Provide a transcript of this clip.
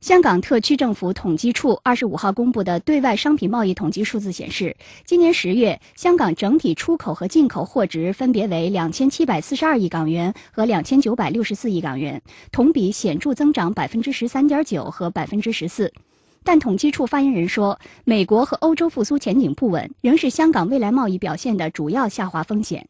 香港特区政府统计处二十五号公布的对外商品贸易统计数字显示，今年十月香港整体出口和进口货值分别为两千七百四十二亿港元和两千九百六十四亿港元，同比显著增长百分之十三点九和百分之十四。但统计处发言人说，美国和欧洲复苏前景不稳，仍是香港未来贸易表现的主要下滑风险。